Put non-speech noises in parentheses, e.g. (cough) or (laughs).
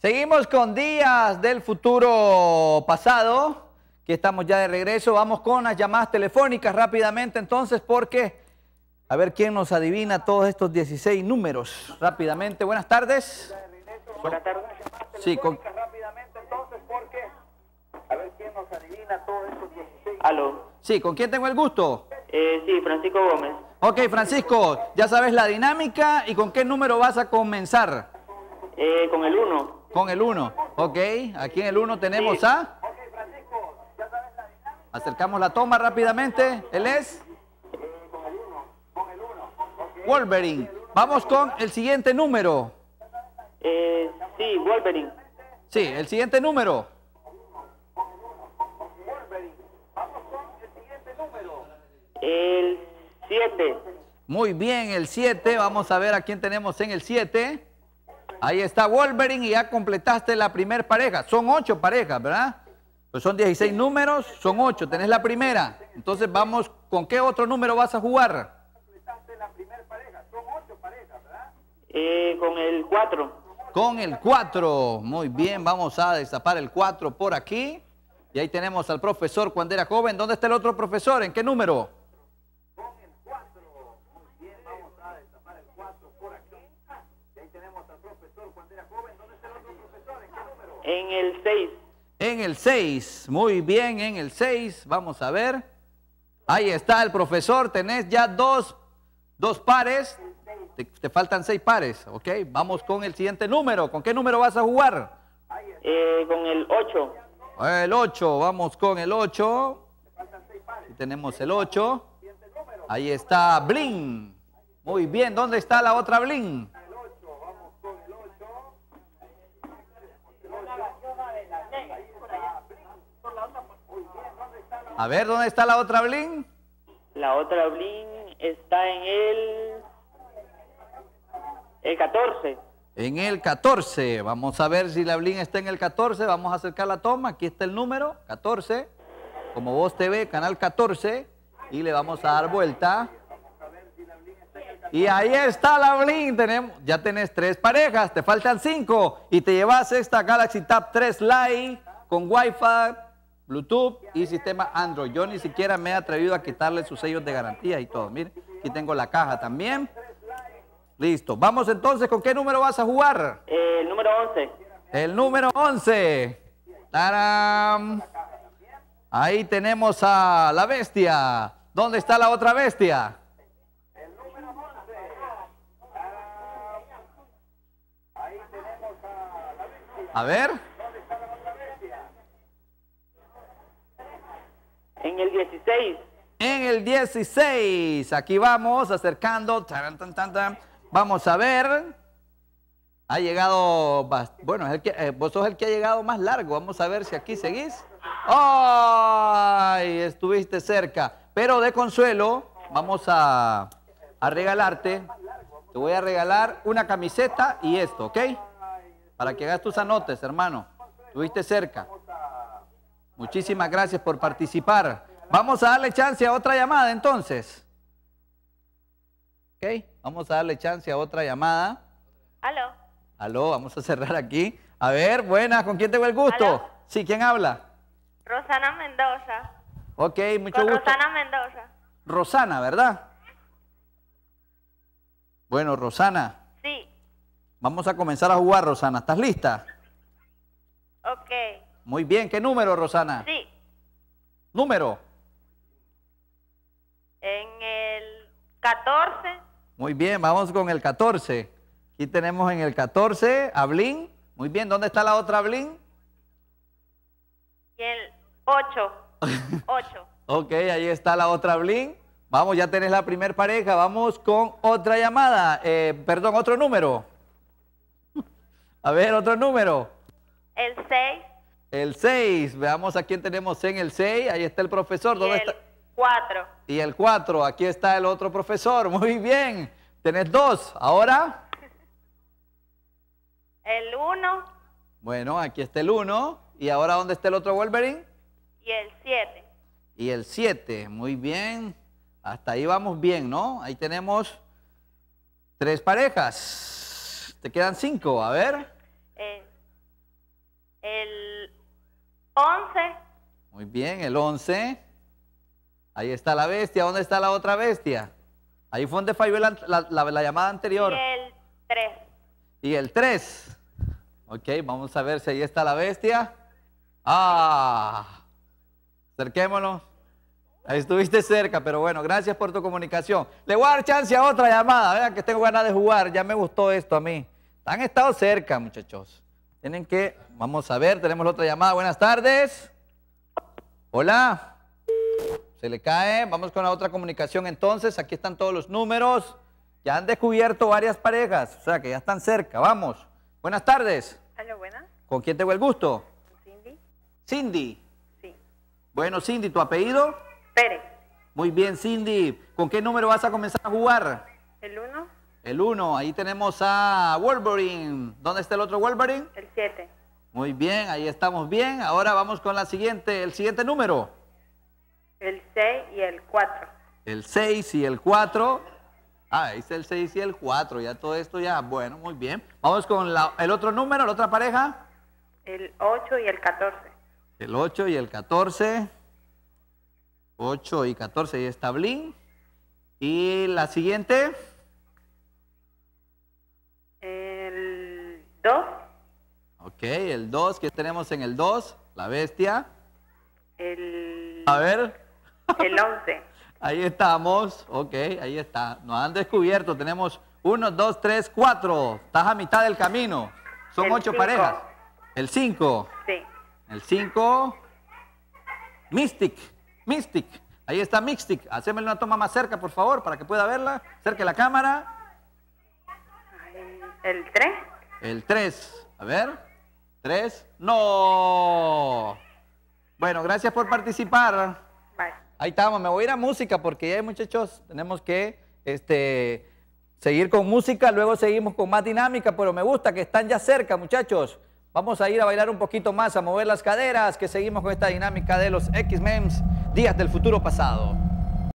Seguimos con días del futuro pasado, que estamos ya de regreso. Vamos con las llamadas telefónicas rápidamente entonces, porque a ver quién nos adivina todos estos 16 números rápidamente. Buenas tardes. Buenas tardes. Sí, con... rápidamente entonces, porque a ver quién nos adivina todos estos Aló. Sí, ¿con quién tengo el gusto? Eh, sí, Francisco Gómez. Ok, Francisco, ya sabes la dinámica y con qué número vas a comenzar. Eh, con el 1. Con el 1. Ok, aquí en el 1 tenemos a. Acercamos la toma rápidamente. Él es. Wolverine. Vamos con el siguiente número. Eh, sí, Wolverine. Sí, el siguiente número. El 7. Muy bien, el 7. Vamos a ver a quién tenemos en el 7. Ahí está Wolverine y ya completaste la primer pareja. Son ocho parejas, ¿verdad? Pues son 16 números, son ocho. Tenés la primera. Entonces vamos, ¿con qué otro número vas a jugar? Completaste la primera pareja. Son ocho parejas, ¿verdad? Eh, con el cuatro. Con el cuatro, Muy bien, vamos a destapar el cuatro por aquí. Y ahí tenemos al profesor cuando era joven. ¿Dónde está el otro profesor? ¿En qué número? En el 6. En el 6, muy bien, en el 6, vamos a ver. Ahí está el profesor, tenés ya dos, pares, te, faltan seis pares, ok. Vamos con el siguiente número, ¿con qué número vas a jugar? Eh, con el 8. El 8, vamos con el 8. tenemos el 8. Ahí está Blin. Muy bien, ¿dónde está la otra Blin? A ver, ¿dónde está la otra blin? La otra blin está en el... El 14. En el 14. Vamos a ver si la blin está en el 14. Vamos a acercar la toma. Aquí está el número, 14. Como vos te ve, canal 14. Y le vamos a dar vuelta. Y ahí está la Blin. Tenemos, ya tenés tres parejas, te faltan cinco. Y te llevas esta Galaxy Tab 3 Lite con Wi-Fi Bluetooth y sistema Android. Yo ni siquiera me he atrevido a quitarle sus sellos de garantía y todo. Miren, aquí tengo la caja también. Listo. Vamos entonces, ¿con qué número vas a jugar? el número 11. El número 11. taram, Ahí tenemos a la bestia. ¿Dónde está la otra bestia? El número 11. Ahí tenemos a la bestia. A ver. En el 16. En el 16. Aquí vamos, acercando. Vamos a ver. Ha llegado, bueno, es el que, eh, vos sos el que ha llegado más largo. Vamos a ver si aquí seguís. ¡Ay! Estuviste cerca. Pero de consuelo, vamos a, a regalarte. Te voy a regalar una camiseta y esto, ¿ok? Para que hagas tus anotes, hermano. Estuviste cerca. Muchísimas gracias por participar. Vamos a darle chance a otra llamada entonces. Ok, vamos a darle chance a otra llamada. Aló. Aló, vamos a cerrar aquí. A ver, buenas, ¿con quién tengo el gusto? Sí, ¿quién habla? Rosana Mendoza. Ok, mucho gusto. Rosana Mendoza. Rosana, ¿verdad? Bueno, Rosana. Sí. Vamos a comenzar a jugar, Rosana. ¿Estás lista? Ok. Muy bien, ¿qué número, Rosana? Sí. Número. 14. Muy bien, vamos con el 14. Aquí tenemos en el 14 a Muy bien, ¿dónde está la otra Blin? el 8. 8. (laughs) ok, ahí está la otra Blin. Vamos, ya tenés la primer pareja. Vamos con otra llamada. Eh, perdón, otro número. (laughs) A ver, otro número. El 6. El 6. Veamos a quién tenemos en el 6. Ahí está el profesor. ¿Dónde está? Cuatro. Y el cuatro, aquí está el otro profesor. Muy bien. Tenés dos. Ahora. (laughs) El uno. Bueno, aquí está el uno. ¿Y ahora dónde está el otro Wolverine? Y el siete. Y el siete. Muy bien. Hasta ahí vamos bien, ¿no? Ahí tenemos tres parejas. Te quedan cinco. A ver. Eh, el 11. Muy bien, el 11. Ahí está la bestia. ¿Dónde está la otra bestia? Ahí fue donde falló la, llamada anterior. Y el 3. Y el 3. Ok, vamos a ver si ahí está la bestia. Ah, acerquémonos. Ahí estuviste cerca, pero bueno, gracias por tu comunicación. Le voy a dar chance a otra llamada. Vean que tengo ganas de jugar. Ya me gustó esto a mí. Han estado cerca, muchachos. Tienen que, vamos a ver, tenemos otra llamada. Buenas tardes. Hola. Se le cae. Vamos con la otra comunicación entonces. Aquí están todos los números. Ya han descubierto varias parejas, o sea que ya están cerca. Vamos. Buenas tardes. Hola, buenas. ¿Con quién tengo el gusto? Cindy. Cindy. Sí. Bueno, Cindy, ¿tu apellido? Pérez. Muy bien, Cindy. ¿Con qué número vas a comenzar a jugar? El 1. El 1. Ahí tenemos a Wolverine. ¿Dónde está el otro Wolverine? El 7. Muy bien, ahí estamos bien. Ahora vamos con la siguiente, el siguiente número. El 6 y el 4. El 6 y el 4. Ah, ahí el 6 y el 4. Ya todo esto ya, bueno, muy bien. Vamos con el otro número, la otra pareja. El 8 y el 14. El 8 y el 14. 8 y 14 Ahí está Blin. Y la siguiente. El 2. Ok, el 2, ¿qué tenemos en el 2? La bestia. El... A ver. El 11. Ahí estamos, ok, ahí está. Nos han descubierto, tenemos 1, 2, 3, 4. Estás a mitad del camino. Son ocho parejas. El 5. Sí. El 5. Mystic. Mystic. Ahí está Mystic. Hacémele una toma más cerca, por favor, para que pueda verla. Cerque la cámara. El 3. El 3. A ver. 3. No. Bueno, gracias por participar. Ahí estamos, me voy a ir a música porque ya muchachos, tenemos que este, seguir con música, luego seguimos con más dinámica, pero me gusta que están ya cerca, muchachos. Vamos a ir a bailar un poquito más, a mover las caderas, que seguimos con esta dinámica de los x men días del futuro pasado.